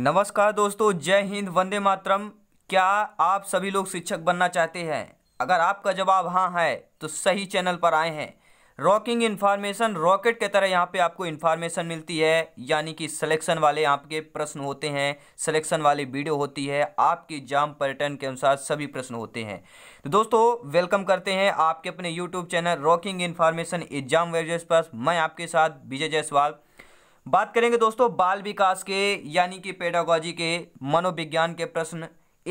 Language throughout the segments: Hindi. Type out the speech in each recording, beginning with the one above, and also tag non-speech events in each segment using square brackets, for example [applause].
नमस्कार दोस्तों जय हिंद वंदे मातरम क्या आप सभी लोग शिक्षक बनना चाहते हैं अगर आपका जवाब हाँ है तो सही चैनल पर आए हैं रॉकिंग इन्फॉर्मेशन रॉकेट के तरह यहाँ पे आपको इन्फॉर्मेशन मिलती है यानी कि सिलेक्शन वाले आपके प्रश्न होते हैं सिलेक्शन वाली वीडियो होती है आपके एग्जाम पैटर्न के अनुसार सभी प्रश्न होते हैं तो दोस्तों वेलकम करते हैं आपके अपने YouTube channel rocking information exam various पर मैं आपके साथ विजय जायसवाल बात करेंगे दोस्तों बाल विकास के यानी कि पेडागोजी के मनोविज्ञान के प्रश्न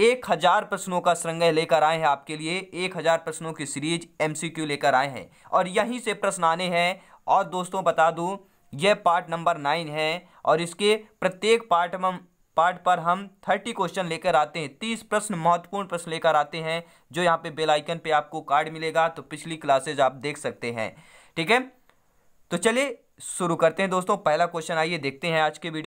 एक हज़ार प्रश्नों का संग्रह लेकर आए हैं आपके लिए एक हज़ार प्रश्नों की सीरीज एमसीक्यू लेकर आए हैं और यहीं से प्रश्न आने हैं और दोस्तों बता दूं यह पार्ट नंबर नाइन है और इसके प्रत्येक पार्ट में पार्ट पर हम थर्टी क्वेश्चन लेकर आते हैं तीस प्रश्न महत्वपूर्ण प्रश्न लेकर आते हैं जो यहाँ पे बेल आइकन पे आपको कार्ड मिलेगा तो पिछली क्लासेज आप देख सकते हैं ठीक है तो चलिए शुरू करते हैं दोस्तों पहला क्वेश्चन आइए देखते हैं आज के वीडियो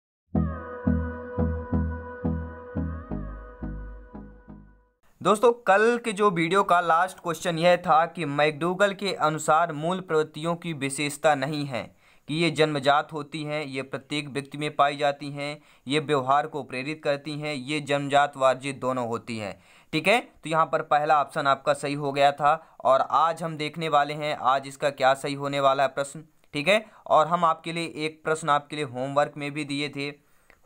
दोस्तों कल के जो वीडियो का लास्ट क्वेश्चन यह था कि मैकडूगल के अनुसार मूल प्रवृत्तियों की विशेषता नहीं है कि ये जन्मजात होती हैं ये प्रत्येक व्यक्ति में पाई जाती हैं ये व्यवहार को प्रेरित करती हैं ये जन्मजात वार्जित दोनों होती हैं ठीक है तो यहाँ पर पहला ऑप्शन आपका सही हो गया था और आज हम देखने वाले हैं आज इसका क्या सही होने वाला है प्रश्न ठीक है और हम आपके लिए एक प्रश्न आपके लिए होमवर्क में भी दिए थे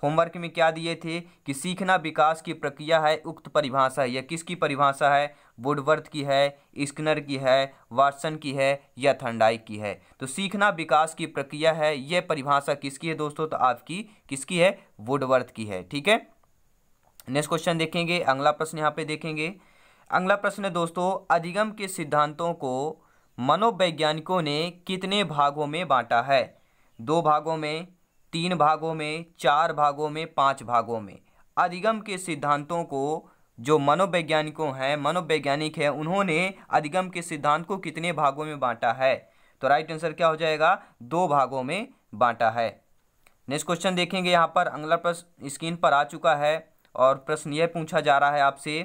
होमवर्क में क्या दिए थे कि सीखना विकास की प्रक्रिया है उक्त परिभाषा यह किसकी परिभाषा है वुडवर्थ की है स्किनर की है वाटसन की है या थंडाई की है तो सीखना विकास की प्रक्रिया है यह परिभाषा किसकी है दोस्तों तो आपकी किसकी है वुडवर्थ की है ठीक है नेक्स्ट क्वेश्चन देखेंगे अगला प्रश्न यहाँ पे देखेंगे अगला प्रश्न दोस्तों अधिगम के सिद्धांतों को मनोवैज्ञानिकों ने कितने भागों में बांटा है दो भागों में तीन भागों में चार भागों में पांच भागों में अधिगम के सिद्धांतों को जो मनोवैज्ञानिकों हैं मनोवैज्ञानिक हैं उन्होंने अधिगम के सिद्धांत को कितने भागों में बांटा है तो राइट आंसर क्या हो जाएगा दो भागों में बांटा है नेक्स्ट क्वेश्चन देखेंगे यहाँ पर अगला प्रश्न स्क्रीन पर आ चुका है और प्रश्न यह पूछा जा रहा है आपसे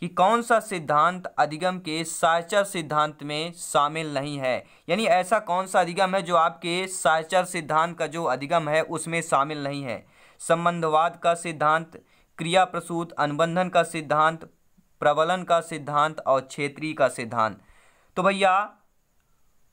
कि कौन सा सिद्धांत अधिगम के साहचर सिद्धांत में शामिल नहीं है यानी ऐसा कौन सा अधिगम है जो आपके साहचर सिद्धांत का जो अधिगम है उसमें शामिल नहीं है संबंधवाद का सिद्धांत क्रिया प्रसूत अनुबंधन का सिद्धांत प्रबलन का सिद्धांत और क्षेत्रीय का सिद्धांत तो भैया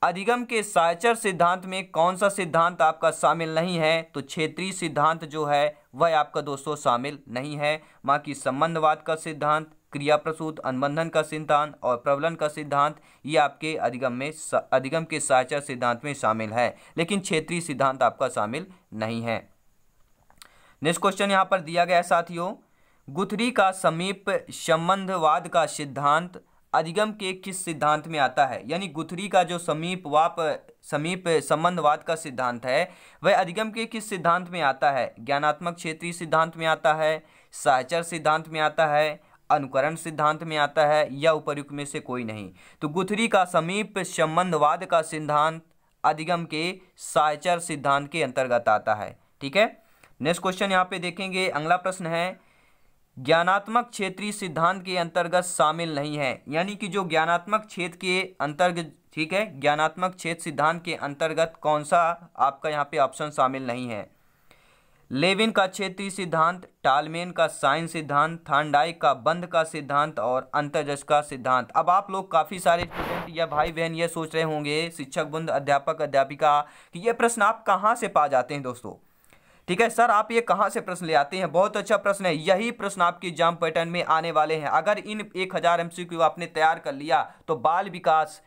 अधिगम के साचर सिद्धांत में कौन सा सिद्धांत आपका शामिल नहीं है तो क्षेत्रीय सिद्धांत जो है वह आपका दोस्तों शामिल नहीं है बाकी संबंधवाद का सिद्धांत क्रिया प्रसूत अनुबंधन का सिद्धांत और प्रबलन का सिद्धांत ये आपके अधिगम में अधिगम के साचा सिद्धांत में शामिल है लेकिन क्षेत्रीय सिद्धांत आपका शामिल नहीं है नेक्स्ट क्वेश्चन यहाँ पर दिया गया साथियों गुथरी का समीप संबंधवाद का सिद्धांत अधिगम के किस सिद्धांत में आता है यानी गुथरी का जो समीप वाप समीप संबंधवाद का सिद्धांत है वह अधिगम के किस सिद्धांत में आता है ज्ञानात्मक क्षेत्रीय सिद्धांत में आता है साहचर सिद्धांत में आता है अनुकरण सिद्धांत में आता है या उपरयुक्त में से कोई नहीं तो गुथरी का समीप संबंधवाद का सिद्धांत अधिगम के साचर सिद्धांत के अंतर्गत आता है ठीक है नेक्स्ट क्वेश्चन यहाँ पे देखेंगे अगला प्रश्न है ज्ञानात्मक क्षेत्रीय सिद्धांत के अंतर्गत शामिल नहीं है यानी कि जो ज्ञानात्मक क्षेत्र के अंतर्गत ठीक है ज्ञानात्मक क्षेत्र सिद्धांत के अंतर्गत कौन सा आपका यहाँ पे ऑप्शन शामिल नहीं है लेविन का क्षेत्रीय सिद्धांत टालमेन का साइन सिद्धांत थांडाई का बंध का सिद्धांत और अंतरजश का सिद्धांत अब आप लोग काफ़ी सारे स्टूडेंट या भाई बहन ये सोच रहे होंगे शिक्षक बुंद अध्यापक अध्यापिका कि ये प्रश्न आप कहाँ से पा जाते हैं दोस्तों ठीक है सर आप ये कहाँ से प्रश्न ले आते हैं बहुत अच्छा प्रश्न है यही प्रश्न आपके एग्जाम पैटर्न में आने वाले हैं अगर इन एक हज़ार एम आपने तैयार कर लिया तो बाल विकास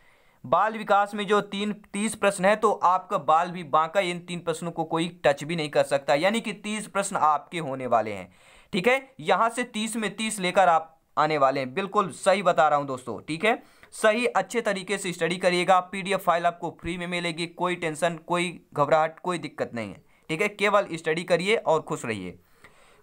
बाल विकास में जो तीन तीस प्रश्न है तो आपका बाल भी बांका इन तीन प्रश्नों को कोई टच भी नहीं कर सकता यानी कि तीस प्रश्न आपके होने वाले हैं ठीक है यहाँ से तीस में तीस लेकर आप आने वाले हैं बिल्कुल सही बता रहा हूँ दोस्तों ठीक है सही अच्छे तरीके से स्टडी करिएगा पीडीएफ फाइल आपको फ्री में मिलेगी कोई टेंशन कोई घबराहट कोई दिक्कत नहीं है ठीक है केवल स्टडी करिए और खुश रहिए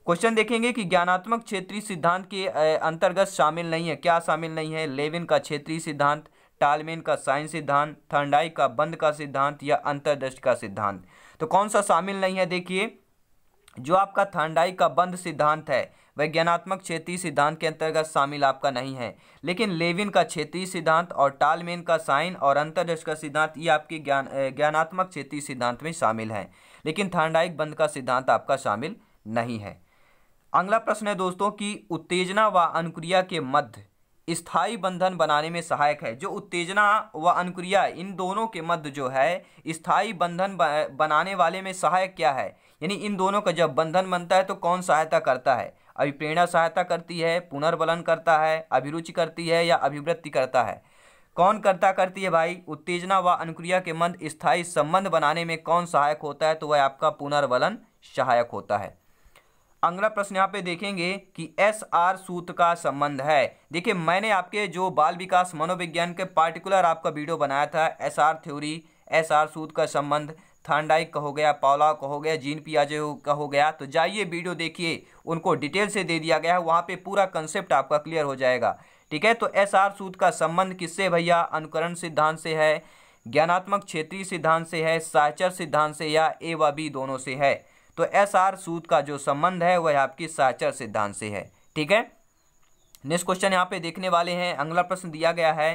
क्वेश्चन देखेंगे कि ज्ञानात्मक क्षेत्रीय सिद्धांत के अंतर्गत शामिल नहीं है क्या शामिल नहीं है लेविन का क्षेत्रीय सिद्धांत टालमेन का साइन सिद्धांत थंडाई का बंद का सिद्धांत या अंतर्दृष्ट का सिद्धांत तो कौन सा शामिल नहीं है देखिए जो आपका थंडाई का बंद सिद्धांत है वह ज्ञानात्मक क्षेत्रीय सिद्धांत के अंतर्गत शामिल आपका नहीं है लेकिन लेविन का क्षेत्रीय सिद्धांत और टालमेन का साइन और अंतर्दृष्ट का सिद्धांत ये आपके ज्ञान ज्ञानात्मक क्षेत्रीय सिद्धांत में शामिल है लेकिन थंडाइक बंद का सिद्धांत आपका शामिल नहीं है अगला प्रश्न है दोस्तों कि उत्तेजना व अनुक्रिया के मध्य स्थायी बंधन बनाने में सहायक है जो उत्तेजना व अनुक्रिया इन दोनों के मध्य जो है स्थायी बंधन बनाने वाले में सहायक क्या है यानी इन दोनों का जब बंधन बनता है तो कौन सहायता करता है अभिप्रेरणा सहायता करती है पुनर्बलन करता है अभिरुचि करती है या अभिवृत्ति करता है कौन करता करती है भाई उत्तेजना व अनुक्रिया के मध्य स्थायी संबंध बनाने में कौन सहायक होता है तो वह आपका पुनर्बलन सहायक होता है अगला प्रश्न यहाँ पे देखेंगे कि एस आर सूत का संबंध है देखिए मैंने आपके जो बाल विकास मनोविज्ञान के पार्टिकुलर आपका वीडियो बनाया था S R theory S R सूत का संबंध थांडाइक का हो गया पावला का हो गया जीन पियाजे का हो गया तो जाइए वीडियो देखिए उनको डिटेल से दे दिया गया है वहाँ पर पूरा कंसेप्ट आपका क्लियर हो जाएगा ठीक है तो एस आर सूद का संबंध किससे भैया अनुकरण सिद्धांत से है ज्ञानात्मक क्षेत्रीय सिद्धांत से है साहचर सिद्धांत से या ए व बी दोनों से है तो एस आर सूद का जो संबंध है वह आपकी साचर सिद्धांत से है ठीक है नेक्स्ट क्वेश्चन यहाँ पे देखने वाले हैं अगला प्रश्न दिया गया है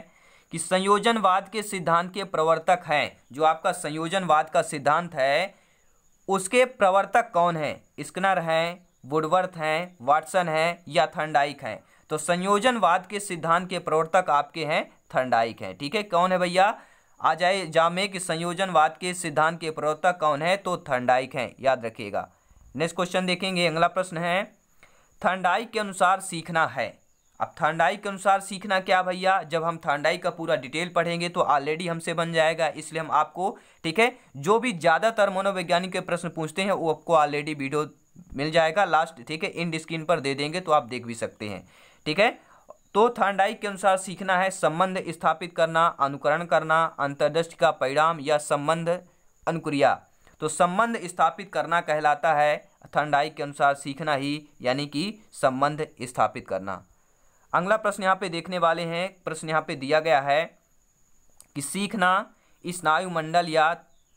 कि संयोजनवाद के सिद्धांत के प्रवर्तक हैं जो आपका संयोजनवाद का सिद्धांत है उसके प्रवर्तक कौन हैं स्कनर हैं वुडवर्थ हैं वाटसन हैं या थंडाइक हैं तो संयोजनवाद के सिद्धांत के प्रवर्तक आपके हैं थंडाइक हैं ठीक है कौन है भैया आ जाए जामे कि संयोजनवाद के सिद्धांत के प्रवर्तक कौन है तो थंडाइक हैं याद रखिएगा नेक्स्ट क्वेश्चन देखेंगे अगला प्रश्न है थंडाइक के अनुसार सीखना है अब थंडाई के अनुसार सीखना क्या भैया जब हम थंडाई का पूरा डिटेल पढ़ेंगे तो ऑलरेडी हमसे बन जाएगा इसलिए हम आपको ठीक है जो भी ज़्यादातर मनोवैज्ञानिक के प्रश्न पूछते हैं वो आपको ऑलरेडी वीडियो मिल जाएगा लास्ट ठीक है इंड स्क्रीन पर दे देंगे तो आप देख भी सकते हैं ठीक है तो थर्नडाइक के अनुसार सीखना है संबंध स्थापित करना अनुकरण करना अंतर्दृष्टि का परिणाम या संबंध अनुक्रिया तो संबंध स्थापित करना कहलाता है थर्नडाइक के अनुसार सीखना ही यानी कि संबंध स्थापित करना अगला प्रश्न यहाँ पे देखने वाले हैं प्रश्न यहाँ पे दिया गया है कि सीखना स्नायुमंडल या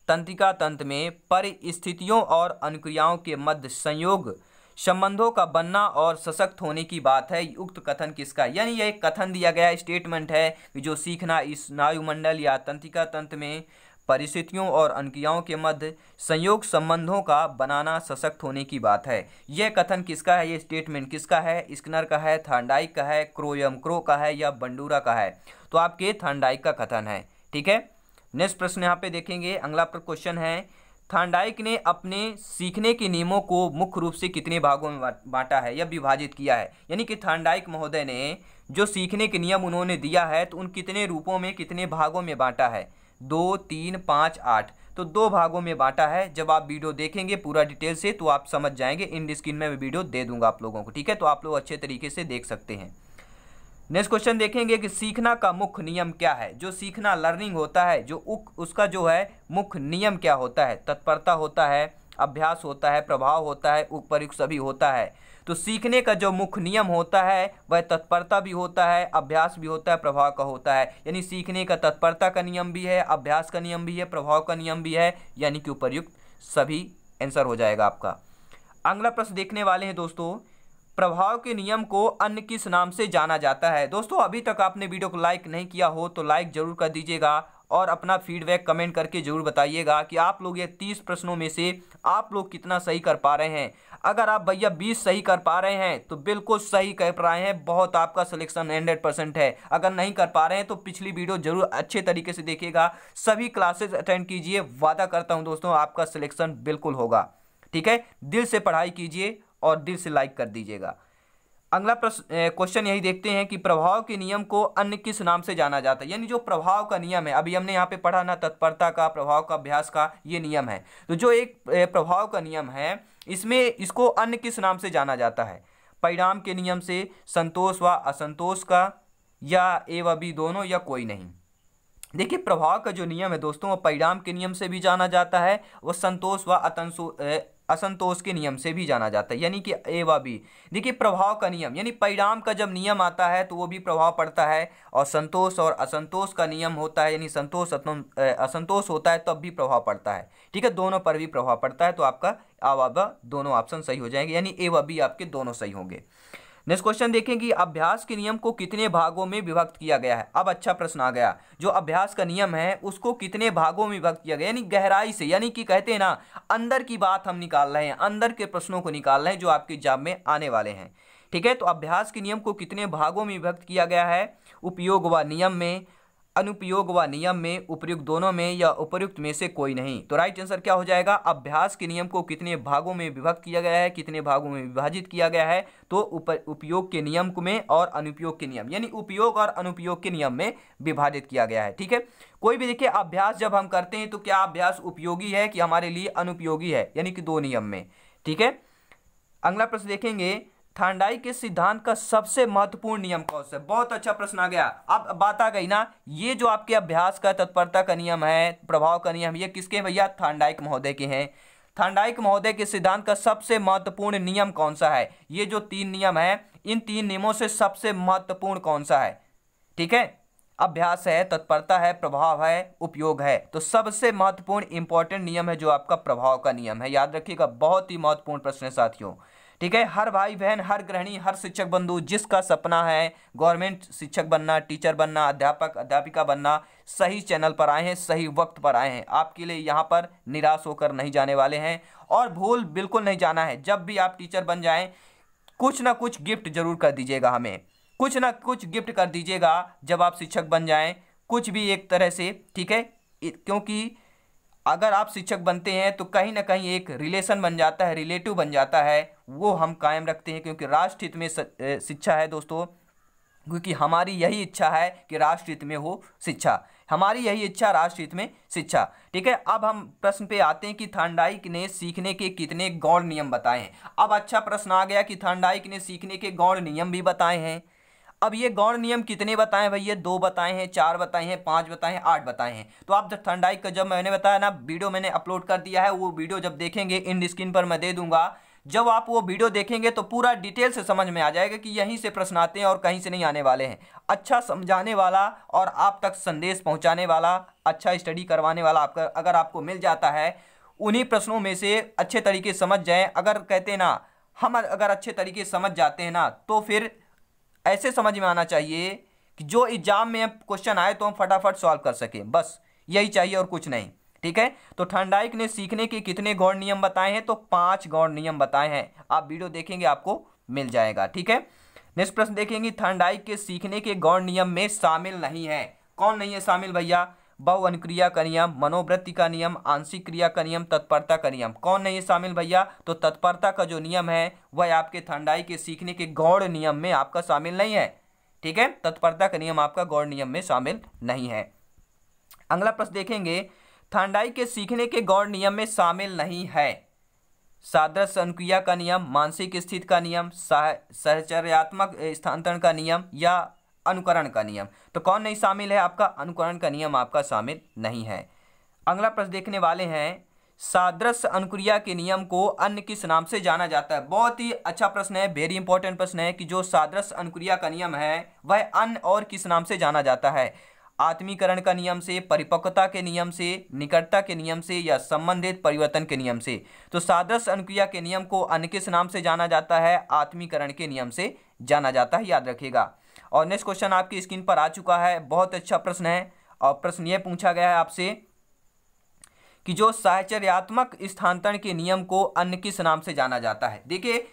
तंत्रिका तंत्र में परिस्थितियों और अनुक्रियाओं के मध्य संयोग संबंधों का बनना और सशक्त होने की बात है उक्त कथन किसका यानी यह एक कथन दिया गया स्टेटमेंट है कि जो सीखना इस नायुमंडल या तंत्रिका तंत्र में परिस्थितियों और अंकियाओं के मध्य संयोग संबंधों का बनाना सशक्त होने की बात है यह कथन किसका है ये स्टेटमेंट किसका है स्कनर का है थांडाइक का है क्रोयम क्रो का है या बंडूरा का है तो आपके थांडाइक का कथन है ठीक है नेक्स्ट प्रश्न यहाँ पे देखेंगे अगला क्वेश्चन है थांडाइक ने अपने सीखने के नियमों को मुख्य रूप से कितने भागों में बांटा है या विभाजित किया है यानी कि थांडाइक महोदय ने जो सीखने के नियम उन्होंने दिया है तो उन कितने रूपों में कितने भागों में बांटा है दो तीन पाँच आठ तो दो भागों में बांटा है जब आप वीडियो देखेंगे पूरा डिटेल से तो आप समझ जाएंगे इन डिस्क्रीन में मैं वीडियो दे दूंगा आप लोगों को ठीक है तो आप लोग अच्छे तरीके से देख सकते हैं नेक्स्ट क्वेश्चन देखेंगे कि सीखना का मुख्य नियम क्या है जो सीखना लर्निंग होता है जो उक उसका जो है मुख्य नियम क्या होता है तत्परता होता है अभ्यास होता है प्रभाव होता है उपरयुक्त सभी होता है तो सीखने का जो मुख्य नियम होता है वह तत्परता भी होता है अभ्यास भी होता है प्रभाव का होता है यानी सीखने का तत्परता का नियम भी है अभ्यास का नियम भी है प्रभाव का नियम भी है यानी कि उपरयुक्त सभी आंसर हो जाएगा आपका अगला प्रश्न देखने वाले हैं दोस्तों प्रभाव के नियम को अन्य किस नाम से जाना जाता है दोस्तों अभी तक आपने वीडियो को लाइक नहीं किया हो तो लाइक जरूर कर दीजिएगा और अपना फीडबैक कमेंट करके जरूर बताइएगा कि आप लोग ये तीस प्रश्नों में से आप लोग कितना सही कर पा रहे हैं अगर आप भैया बीस सही कर पा रहे हैं तो बिल्कुल सही कर पा रहे हैं बहुत आपका सिलेक्शन हंड्रेड परसेंट है अगर नहीं कर पा रहे हैं तो पिछली वीडियो जरूर अच्छे तरीके से देखिएगा सभी क्लासेज अटेंड कीजिए वादा करता हूँ दोस्तों आपका सिलेक्शन बिल्कुल होगा ठीक है दिल से पढ़ाई कीजिए और दिल से लाइक कर दीजिएगा अगला प्रश्न क्वेश्चन यही देखते हैं कि प्रभाव के नियम को अन्य किस नाम से जाना जाता है यानी जो प्रभाव का नियम है अभी हमने यहाँ पे पढ़ा ना तत्परता का प्रभाव का अभ्यास का ये नियम है तो जो एक प्रभाव का नियम है इसमें इसको अन्य किस नाम से जाना जाता है परिणाम के नियम से संतोष व असंतोष का या ए व बी दोनों या कोई नहीं देखिए प्रभाव का जो नियम है दोस्तों वो परिणाम के नियम से भी जाना जाता है वो संतोष व असंतोष के नियम से भी जाना जाता है यानी कि ए व बी देखिए प्रभाव का नियम यानी परिणाम का जब नियम आता है तो वो भी प्रभाव पड़ता है और संतोष और असंतोष का नियम होता है यानी संतोष असंतोष होता है तब भी प्रभाव पड़ता है ठीक है दोनों पर भी प्रभाव पड़ता है तो आपका आवाबा दोनों ऑप्शन सही हो जाएंगे यानी ए व बी आपके दोनों सही होंगे नेक्स्ट क्वेश्चन देखें कि अभ्यास के नियम को कितने भागों में विभक्त किया गया है अब अच्छा प्रश्न आ गया जो अभ्यास का नियम है उसको कितने भागों में विभक्त किया गया यानी गहराई से यानी कि कहते हैं ना अंदर की बात हम निकाल रहे हैं अंदर के प्रश्नों को निकाल रहे हैं जो आपके एग्जाम में आने वाले हैं ठीक है तो अभ्यास के नियम को कितने भागों में विभक्त किया गया है उपयोग व नियम में अनुपयोग व नियम में उपयुक्त दोनों में या उपयुक्त में से कोई नहीं तो राइट आंसर क्या हो जाएगा अभ्यास के नियम को कितने भागों में विभक्त किया गया है कितने भागों में विभाजित किया गया है तो उपयोग के नियम में और अनुपयोग के नियम यानी उपयोग और अनुपयोग के नियम में विभाजित किया गया है ठीक है कोई भी देखिए अभ्यास जब हम करते हैं तो क्या अभ्यास उपयोगी है कि हमारे लिए अनुपयोगी है यानी कि दो नियम में ठीक है अगला प्रश्न देखेंगे ठंडाई के सिद्धांत का सबसे महत्वपूर्ण नियम कौन सा बहुत अच्छा प्रश्न आ गया अब बात आ गई ना ये जो आपके अभ्यास का तत्परता का नियम है प्रभाव का नियम ये किसके भैया ठंडाइक महोदय के हैं ठंडाइक महोदय के सिद्धांत का सबसे महत्वपूर्ण नियम कौन सा है ये जो तीन नियम है इन तीन नियमों से सबसे महत्वपूर्ण कौन सा है ठीक है अभ्यास है तत्परता है प्रभाव है उपयोग है तो सबसे महत्वपूर्ण इंपॉर्टेंट नियम है जो आपका प्रभाव का नियम है याद रखिएगा बहुत ही महत्वपूर्ण प्रश्न है साथियों ठीक है हर भाई बहन हर गृहिणी हर शिक्षक बंधु जिसका सपना है गवर्नमेंट शिक्षक बनना टीचर बनना अध्यापक अध्यापिका बनना सही चैनल पर आए हैं सही वक्त पर आए हैं आपके लिए यहाँ पर निराश होकर नहीं जाने वाले हैं और भूल बिल्कुल नहीं जाना है जब भी आप टीचर बन जाएँ कुछ ना कुछ गिफ्ट जरूर कर दीजिएगा हमें कुछ ना कुछ गिफ्ट कर दीजिएगा जब आप शिक्षक बन जाएँ कुछ भी एक तरह से ठीक है क्योंकि अगर आप शिक्षक बनते हैं तो कहीं ना कहीं एक रिलेशन बन जाता है रिलेटिव बन जाता है वो हम कायम रखते हैं क्योंकि राष्ट्र हित में शिक्षा है दोस्तों क्योंकि हमारी यही इच्छा है कि राष्ट्र हित में हो शिक्षा हमारी यही इच्छा राष्ट्र हित में शिक्षा ठीक है अब हम प्रश्न पे आते हैं कि थंडाइक ने सीखने के कितने गौण नियम बताए हैं अब अच्छा प्रश्न आ गया कि थांडाइक ने सीखने के गौण नियम भी बताए हैं अब ये गौण नियम कितने बताए भैया दो बताए हैं चार बताए हैं पाँच बताए हैं आठ बताए हैं तो आप थंडाई का जब मैंने बताया ना वीडियो मैंने अपलोड कर दिया है वो वीडियो जब देखेंगे इन स्क्रीन पर मैं दे दूंगा जब आप वो वीडियो देखेंगे तो पूरा डिटेल से समझ में आ जाएगा कि यहीं से प्रश्न आते हैं और कहीं से नहीं आने वाले हैं अच्छा समझाने वाला और आप तक संदेश पहुंचाने वाला अच्छा स्टडी करवाने वाला आपका अगर आपको मिल जाता है उन्हीं प्रश्नों में से अच्छे तरीके समझ जाएं अगर कहते ना हम अगर अच्छे तरीके समझ जाते हैं ना तो फिर ऐसे समझ में आना चाहिए कि जो एग्जाम में क्वेश्चन आए तो हम फटाफट सॉल्व कर सकें बस यही चाहिए और कुछ नहीं ठीक है तो ठंडाइक ने सीखने के कितने गौर नियम बताए हैं तो पांच गौर नियम बताए हैं आप वीडियो देखेंगे आपको मिल जाएगा ठीक है नेक्स्ट प्रश्न देखेंगे ठंडाइक के सीखने के गौर नियम में शामिल नहीं है कौन नहीं है शामिल भैया बहुवन क्रिया का नियम मनोवृत्ति का नियम आंशिक क्रिया का नियम तत्परता का नियम कौन नहीं शामिल भैया तो तत्परता का जो नियम है वह आपके ठंडाई के सीखने के गौर नियम में आपका शामिल नहीं है ठीक है तत्परता का नियम आपका गौर नियम में शामिल नहीं है अगला प्रश्न देखेंगे ठंडाई के सीखने के गौर नियम में शामिल नहीं है सादृश अनुक्रिया का नियम मानसिक स्थिति का नियम सह सहचर्यात्मक स्थानांतरण का नियम या अनुकरण का नियम तो कौन नहीं शामिल है आपका अनुकरण का नियम आपका शामिल नहीं है अगला प्रश्न देखने वाले हैं सादृश्य अनुक्रिया के नियम को अन्य किस नाम से जाना जाता है बहुत ही अच्छा प्रश्न है वेरी इंपॉर्टेंट प्रश्न है कि जो सादृश्य अनुक्रिया का नियम है वह अन्य और किस नाम से जाना जाता है आत्मीकरण का नियम से परिपक्वता के नियम से निकटता के नियम से या संबंधित परिवर्तन के नियम से तो सादृश्य अनुक्रिया के नियम को अन्य किस नाम से जाना जाता है आत्मीकरण के नियम से जाना जाता है याद रखिएगा और नेक्स्ट क्वेश्चन आपकी स्क्रीन पर आ चुका है बहुत अच्छा प्रश्न है और प्रश्न ये पूछा गया है आपसे कि जो साहचर्यात्मक स्थानांतरण के नियम को अन्य किस नाम से जाना जाता है देखिए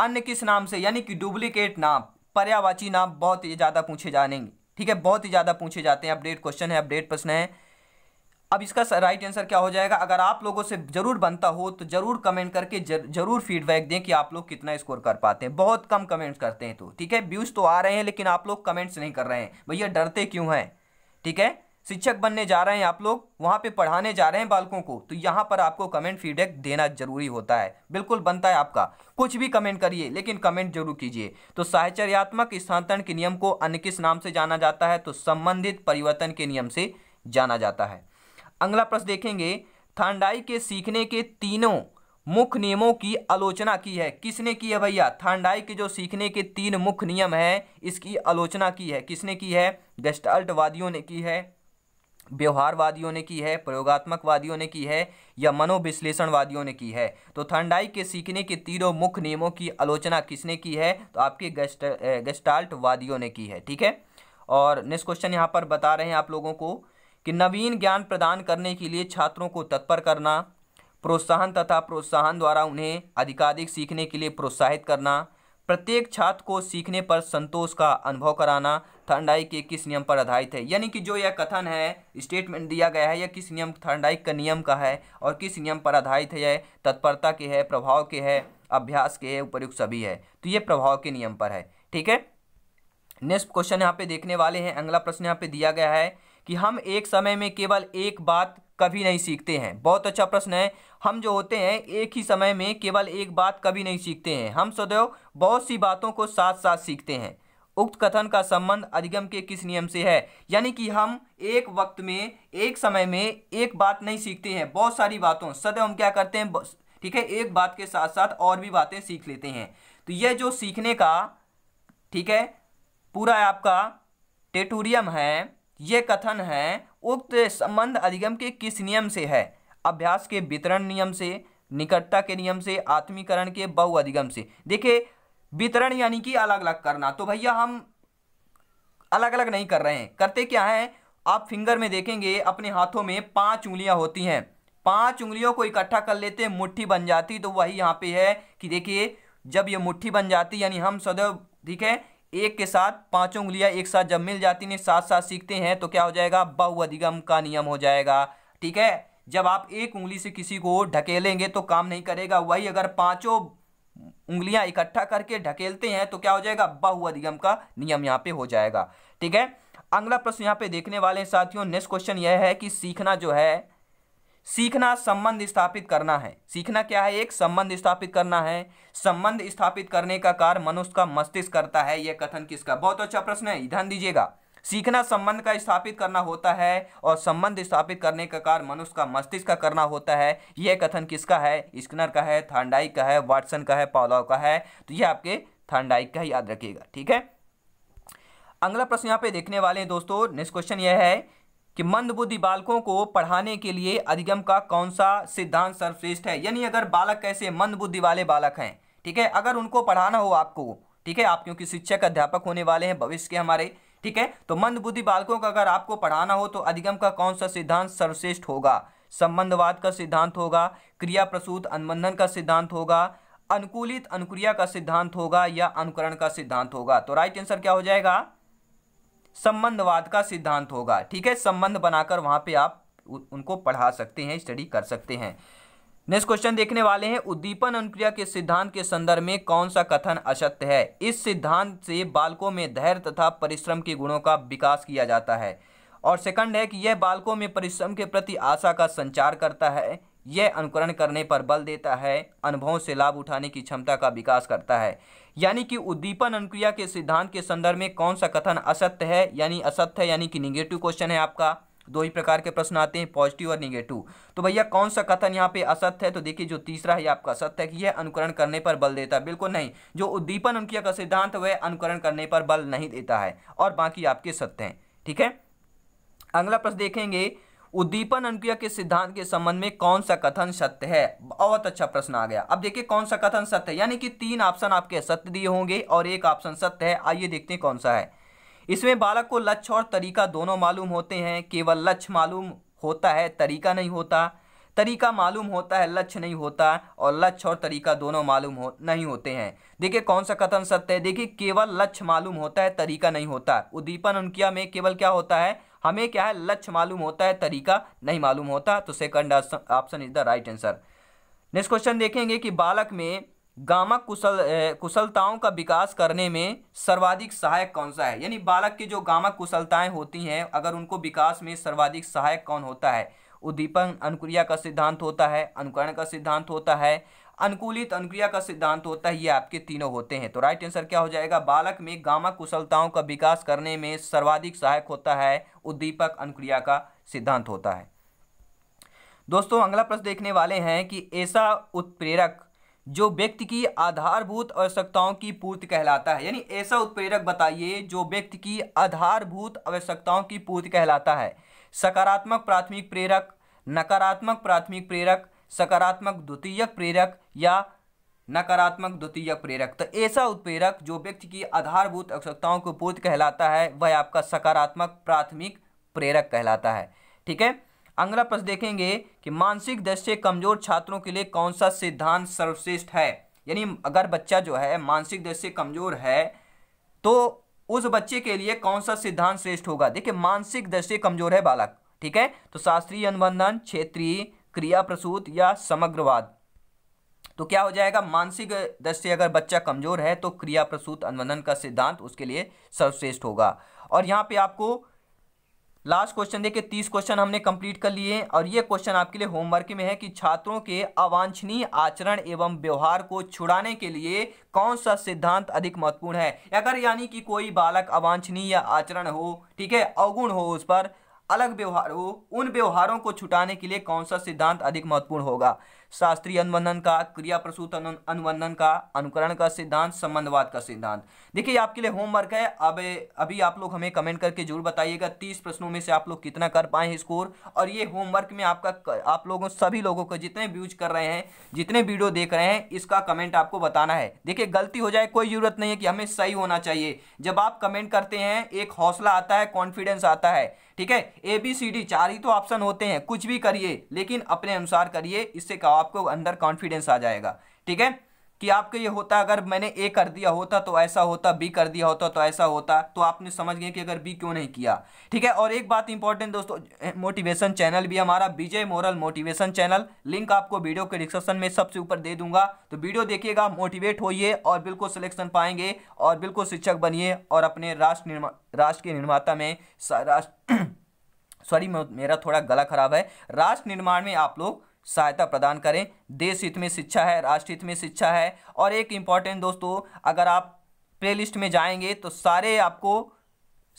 अन्य किस नाम से यानी कि डुप्लीकेट नाम पर्यावाची नाम बहुत ही ज़्यादा पूछे जानेंगे ठीक है बहुत ही ज़्यादा पूछे जाते हैं अपडेट क्वेश्चन है अपडेट प्रश्न है अब इसका राइट आंसर क्या हो जाएगा अगर आप लोगों से जरूर बनता हो तो जरूर कमेंट करके जर, जरूर फीडबैक दें कि आप लोग कितना स्कोर कर पाते हैं बहुत कम कमेंट्स करते हैं तो ठीक है व्यूज़ तो आ रहे हैं लेकिन आप लोग कमेंट्स नहीं कर रहे हैं भैया डरते क्यों हैं ठीक है शिक्षक बनने जा रहे हैं आप लोग वहाँ पर पढ़ाने जा रहे हैं बालकों को तो यहाँ पर आपको कमेंट फीडबैक देना जरूरी होता है बिल्कुल बनता है आपका कुछ भी कमेंट करिए लेकिन कमेंट जरूर कीजिए तो साहचर्यात्मक स्थानांतरण के नियम को अन्य किस नाम से जाना जाता है तो संबंधित परिवर्तन के नियम से जाना जाता है अगला प्रश्न देखेंगे थांडाई के सीखने के तीनों मुख्य नियमों की आलोचना की है किसने की है भैया थांडाई के जो सीखने के तीन मुख्य नियम है इसकी आलोचना की है किसने की है गस्टअल्टवादियों ने की है व्यवहारवादियों ने की है प्रयोगात्मकवादियों ने की है या मनोविश्लेषणवादियों ने की है तो थंडाई के सीखने के तीनों मुख्य नियमों की आलोचना किसने की है तो आपके गेस्ट गेस्टाल्टवादियों ने की है ठीक है और नेक्स्ट क्वेश्चन यहाँ पर बता रहे हैं आप लोगों को कि नवीन ज्ञान प्रदान करने के लिए छात्रों को तत्पर करना प्रोत्साहन तथा प्रोत्साहन द्वारा उन्हें अधिकाधिक सीखने के लिए प्रोत्साहित करना प्रत्येक छात्र को सीखने पर संतोष का अनुभव कराना थर्नडाइक के किस नियम पर आधारित है यानी कि जो यह कथन है स्टेटमेंट दिया गया है यह किस नियम थर्नडाइक का नियम का है और किस नियम पर आधारित है यह तत्परता के है प्रभाव के है अभ्यास के है उपयुक्त सभी है तो ये प्रभाव के नियम पर है ठीक है नेक्स्ट क्वेश्चन यहाँ पे देखने वाले हैं अगला प्रश्न यहाँ पे दिया गया है कि हम एक समय में केवल एक बात कभी नहीं सीखते हैं बहुत अच्छा प्रश्न है हम जो होते हैं एक ही समय में केवल एक बात कभी नहीं सीखते हैं हम सदैव बहुत सी बातों को साथ साथ सीखते हैं उक्त कथन का संबंध अधिगम के किस नियम से है यानी कि हम एक वक्त में एक समय में एक बात नहीं सीखते हैं बहुत सारी बातों सदैव हम क्या करते हैं ठीक है एक बात के साथ साथ और भी बातें सीख लेते हैं तो यह जो सीखने का ठीक है पूरा आपका टेटोरियम है ये कथन है उक्त संबंध अधिगम के किस नियम से है अभ्यास के वितरण नियम से निकटता के नियम से आत्मीकरण के बहु अधिगम से देखिए वितरण यानी कि अलग अलग करना तो भैया हम अलग अलग नहीं कर रहे हैं करते क्या है आप फिंगर में देखेंगे अपने हाथों में पांच उंगलियां होती हैं पांच उंगलियों को इकट्ठा कर लेते मुट्ठी बन जाती तो वही यहाँ पे है कि देखिए जब ये मुट्ठी बन जाती यानी हम सदैव ठीक है एक के साथ पांचों उंगलियां एक साथ जब मिल जाती हैं साथ साथ सीखते हैं तो क्या हो जाएगा बहुअधिगम का नियम हो जाएगा ठीक है जब आप एक उंगली से किसी को ढकेलेंगे तो काम नहीं करेगा वही अगर पांचों उंगलियां इकट्ठा करके ढकेलते हैं तो क्या हो जाएगा बहुअधिगम का नियम यहाँ पे हो जाएगा ठीक है अगला प्रश्न यहाँ पे देखने वाले साथियों नेक्स्ट क्वेश्चन यह है कि सीखना जो है सीखना संबंध स्थापित करना है सीखना क्या है एक संबंध स्थापित करना है संबंध स्थापित करने का कार्य मनुष्य का मस्तिष्क करता है यह कथन किसका बहुत अच्छा प्रश्न है ध्यान दीजिएगा सीखना संबंध का स्थापित करना होता है और संबंध स्थापित करने का कार्य मनुष्य का मस्तिष्क का करना होता है यह कथन किसका है स्किनर का है थांडाई का है वाटसन का है पावलाव का है तो यह आपके थांडाई का याद रखिएगा ठीक है अगला प्रश्न यहाँ पे देखने वाले हैं दोस्तों नेक्स्ट क्वेश्चन यह है कि मंदबुद्धि बालकों को पढ़ाने के लिए अधिगम का कौन सा सिद्धांत सर्वश्रेष्ठ है यानी अगर बालक कैसे मंदबुद्धि वाले बालक हैं ठीक है अगर उनको पढ़ाना हो आपको ठीक है आप क्योंकि शिक्षक अध्यापक होने वाले हैं भविष्य के हमारे ठीक है तो मंदबुद्धि बालकों का अगर आपको पढ़ाना हो तो अधिगम का कौन सा सिद्धांत सर्वश्रेष्ठ होगा संबंधवाद का सिद्धांत होगा क्रिया प्रसूत अनुबंधन का सिद्धांत होगा अनुकूलित अनुक्रिया का सिद्धांत होगा या अनुकरण का सिद्धांत होगा तो राइट आंसर क्या हो जाएगा संबंधवाद का सिद्धांत होगा ठीक है संबंध बनाकर वहाँ पे आप उनको पढ़ा सकते हैं स्टडी कर सकते हैं नेक्स्ट क्वेश्चन देखने वाले हैं उद्दीपन अनुक्रिया के सिद्धांत के संदर्भ में कौन सा कथन असत्य है इस सिद्धांत से बालकों में धैर्य तथा परिश्रम के गुणों का विकास किया जाता है और सेकंड है कि यह बालकों में परिश्रम के प्रति आशा का संचार करता है यह अनुकरण करने पर बल देता है अनुभवों से लाभ उठाने की क्षमता का विकास करता है यानी कि उद्दीपन अनुक्रिया के सिद्धांत के संदर्भ में कौन सा कथन असत्य है यानी असत्य है यानी कि निगेटिव क्वेश्चन है आपका दो ही प्रकार के प्रश्न आते हैं पॉजिटिव और निगेटिव तो भैया कौन सा कथन यहाँ पे असत्य है तो देखिए जो तीसरा है आपका असत्य है कि यह अनुकरण करने पर बल देता है बिल्कुल नहीं जो उद्दीपन अनुक्रिया का सिद्धांत वह अनुकरण करने पर बल नहीं देता है और बाकी आपके सत्य हैं ठीक है अगला प्रश्न देखेंगे उद्दीपन अनुक्रिया के सिद्धांत के संबंध में कौन सा कथन सत्य है बहुत अच्छा प्रश्न आ गया अब देखिए कौन सा कथन सत्य है यानी कि तीन ऑप्शन आपके सत्य दिए होंगे और एक ऑप्शन सत्य है आइए देखते हैं कौन सा है इसमें बालक को लक्ष्य और तरीका दोनों मालूम होते हैं केवल लक्ष्य मालूम होता है तरीका नहीं होता तरीका मालूम होता है लक्ष्य नहीं होता और लक्ष्य और तरीका दोनों मालूम हो नहीं होते हैं देखिए कौन सा कथन सत्य है देखिए केवल लक्ष्य मालूम होता है तरीका नहीं होता उद्दीपन अनुक्रिया में केवल क्या होता है हमें क्या है लक्ष्य मालूम होता है तरीका नहीं मालूम होता तो second option is the right answer next question देखेंगे कि बालक में गामक कुशल कुशलताओं का विकास करने में सर्वाधिक सहायक कौन सा है यानी बालक की जो गामक कुशलताएं होती हैं अगर उनको विकास में सर्वाधिक सहायक कौन होता है उद्दीपन अनुक्रिया का सिद्धांत होता है अनुकरण का सिद्धांत होता है अनुकूलित अनुक्रिया का सिद्धांत होता है ये आपके तीनों होते हैं तो राइट आंसर क्या हो जाएगा बालक में गामा कुशलताओं का विकास करने में सर्वाधिक सहायक होता है उद्दीपक अनुक्रिया का सिद्धांत होता है दोस्तों अगला प्रश्न देखने वाले हैं कि ऐसा उत्प्रेरक जो व्यक्ति की आधारभूत आवश्यकताओं की पूर्ति कहलाता है यानी ऐसा उत्प्रेरक बताइए जो व्यक्ति की आधारभूत आवश्यकताओं की पूर्ति कहलाता है सकारात्मक प्राथमिक प्रेरक नकारात्मक प्राथमिक प्रेरक सकारात्मक द्वितीयक प्रेरक या नकारात्मक द्वितीयक प्रेरक तो ऐसा उत्प्रेरक जो व्यक्ति की आधारभूत आवश्यकताओं को पूर्ति कहलाता है वह आपका सकारात्मक प्राथमिक प्रेरक कहलाता है ठीक है अगला प्रश्न देखेंगे कि मानसिक दृष्टि से कमजोर छात्रों के लिए कौन सा सिद्धांत सर्वश्रेष्ठ है यानी अगर बच्चा जो है मानसिक दृष्टि से कमजोर है तो उस बच्चे के लिए कौन सा सिद्धांत श्रेष्ठ होगा देखिए मानसिक दृष्टि कमजोर है बालक ठीक है तो शास्त्रीय अनुबंधन क्षेत्रीय क्रिया प्रसूत या समग्रवाद तो क्या हो जाएगा मानसिक दृष्टि अगर बच्चा कमजोर है तो क्रिया प्रसूत अनुबंधन का सिद्धांत उसके लिए सर्वश्रेष्ठ होगा और यहाँ पे आपको लास्ट क्वेश्चन देखिए तीस क्वेश्चन हमने कंप्लीट कर लिए और ये क्वेश्चन आपके लिए होमवर्क में है कि छात्रों के अवांछनीय आचरण एवं व्यवहार को छुड़ाने के लिए कौन सा सिद्धांत अधिक महत्वपूर्ण है अगर यानी कि कोई बालक अवांछनीय आचरण हो ठीक है अवगुण हो उस पर अलग व्यवहार हो उन व्यवहारों को छुटाने के लिए कौन सा सिद्धांत अधिक महत्वपूर्ण होगा शास्त्रीय अनुबंधन का क्रिया प्रसूत अनुबंधन का अनुकरण का सिद्धांत संबंधवाद का सिद्धांत देखिए आपके लिए होमवर्क है अब अभी आप लोग हमें कमेंट करके जरूर बताइएगा तीस प्रश्नों में से आप लोग कितना कर पाए हैं स्कोर और ये होमवर्क में आपका आप लोगों सभी लोगों को जितने व्यूज कर रहे हैं जितने वीडियो देख रहे हैं इसका कमेंट आपको बताना है देखिए गलती हो जाए कोई जरूरत नहीं है कि हमें सही होना चाहिए जब आप कमेंट करते हैं एक हौसला आता है कॉन्फिडेंस आता है ठीक है ए बी सी डी चार ही तो ऑप्शन होते हैं कुछ भी करिए लेकिन अपने अनुसार करिए इससे आपको अंदर कॉन्फिडेंस आ जाएगा ठीक है कि आपके ये होता अगर मैंने ए कर दिया होता तो ऐसा होता बी कर दिया होता तो ऐसा होता तो आपने समझ गए कि अगर बी क्यों नहीं किया ठीक है और एक बात इंपॉर्टेंट दोस्तों मोटिवेशन चैनल भी हमारा Vijay moral motivation channel link आपको वीडियो के डिस्क्रिप्शन में सबसे ऊपर दे दूंगा तो वीडियो देखिएगा मोटिवेट होइए और बिल्कुल सिलेक्शन पाएंगे और बिल्कुल शिक्षक बनिए और अपने राष्ट्र निर्मा राष्ट्र के निर्माता में राष्ट्र सॉरी [coughs] मेरा थोड़ा गला खराब है राष्ट्र निर्माण में आप लोग सहायता प्रदान करें देश हित में शिक्षा है राष्ट्र हित में शिक्षा है और एक इम्पॉर्टेंट दोस्तों अगर आप प्लेलिस्ट में जाएंगे तो सारे आपको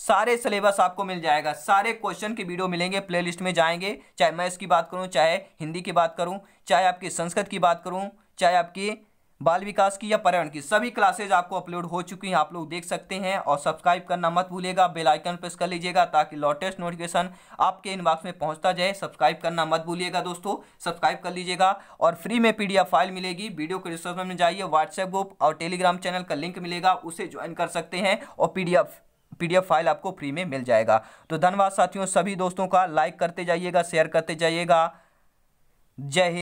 सारे सिलेबस आपको मिल जाएगा सारे क्वेश्चन के वीडियो मिलेंगे प्लेलिस्ट में जाएंगे चाहे मैथ्स की बात करूं चाहे हिंदी की बात करूं चाहे आपकी संस्कृत की बात करूं चाहे आपकी बाल विकास की या पर्यावरण की सभी क्लासेज आपको अपलोड हो चुकी हैं आप लोग देख सकते हैं और सब्सक्राइब करना मत भूलिएगा बेल आइकन प्रेस कर लीजिएगा ताकि लॉटेस्ट नोटिफिकेशन आपके इनबॉक्स में पहुंचता जाए सब्सक्राइब करना मत भूलिएगा दोस्तों सब्सक्राइब कर लीजिएगा और फ्री में पीडीएफ फाइल मिलेगी वीडियो के डिस्क्रिप्शन में जाइए व्हाट्सएप ग्रुप और टेलीग्राम चैनल का लिंक मिलेगा उसे ज्वाइन कर सकते हैं और पी पीडीएफ फाइल आपको फ्री में मिल जाएगा तो धन्यवाद साथियों सभी दोस्तों का लाइक करते जाइएगा शेयर करते जाइएगा जय हिंद